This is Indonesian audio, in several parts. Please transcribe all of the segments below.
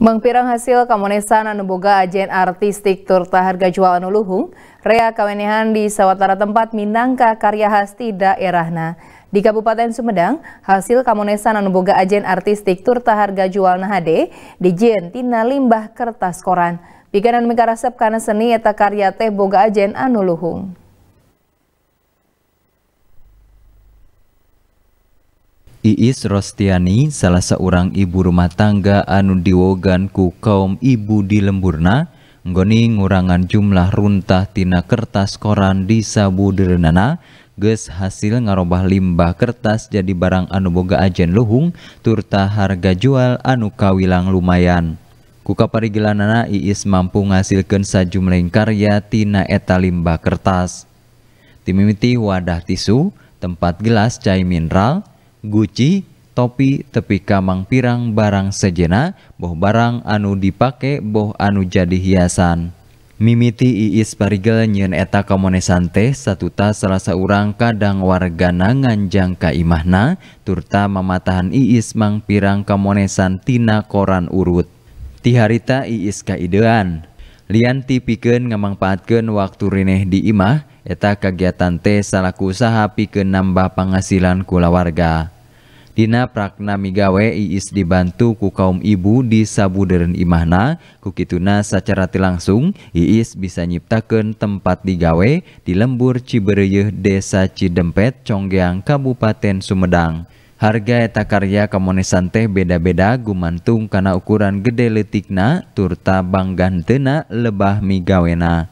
Mengpirang hasil kamonesan anu ajen artistik turta harga jual anuluhung, rea kawenehan di sawatara tempat minangka karya tidak erahna Di Kabupaten Sumedang, hasil kamonesan anu ajen artistik turta harga jual nahade di jen tina limbah kertas koran. Piganan mengkarasep karena seni eta karya teh boga ajen anuluhung. IIS Rostiani salah seorang ibu rumah tangga Anu di Woganku kaum ibu di lemburna Nggoni nnguangan jumlah runtah tina kertas koran di Sabbudel Nana ges hasil ngarbah limbah kertas jadi barang Anu Boga Ajen Luhung turta harga jual anu kawilang lumayan kuka perigilan Nana IIS mampu ngasil kensa jumleng karyatina eta limbah kertas timimiiti wadah tisu tempat gelas cair Min, Guci, topi tepi kamang pirang barang sejena, Boh barang anu dipake boh anu jadi hiasan. Mimiti IIS Perigel nyun eta komuneante satu ta Selasa urang kadang wargana nganjang kaimahna, Turta memathan IIS Mang Pirang Komonessan tina koran urut. Tihata IIS kaidean. tipike ngemanfaatkan wakturinehh di Imah, eta kegiatan teh salahku usaha piken nambah pengsilan kula warga. Tina Pragna Migawe IIS dibantu ku kaum ibu di Sabudedern Imahna, kukituna Sacaratisung, IIS bisa nyiptakan tempat digawei di lembur Ciberyuha Cidempet Conggeang Kabupaten Sumedang. Harga eta karya kamonesan teh beda-beda gumantung karena ukuran gede letikna turta banggantena lebah migawena.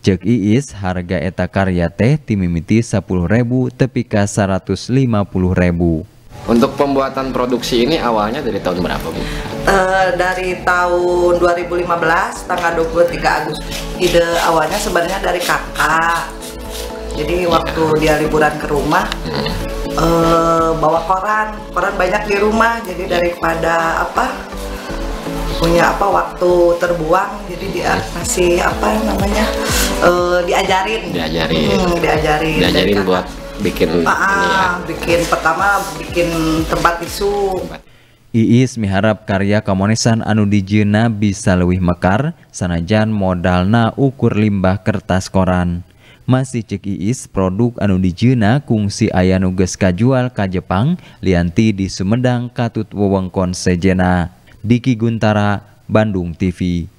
Cek Iis harga eta karya teh timimiti 10.000 tepi ka 150.000. Untuk pembuatan produksi ini awalnya dari tahun berapa, Bu? Uh, dari tahun 2015 tanggal 23 Agustus. Ide awalnya sebenarnya dari kakak. Jadi waktu dia liburan ke rumah, hmm uh, bawa koran koran banyak di rumah jadi daripada apa punya apa waktu terbuang jadi dia iya. masih apa namanya uh, diajarin diajarin hmm, diajarin diajarin buat bikin ah, ah, ini ya. bikin pertama bikin tempat tisu Iis miharap karya komunisan anu dijina bisa lebih mekar sanajan modalna ukur limbah kertas koran masih cek iis produk anu dijina kungsi ayah nuges kajual ka Jepang lianti di Sumedang Katut wewengkon Sejena Diki Guntara Bandung TV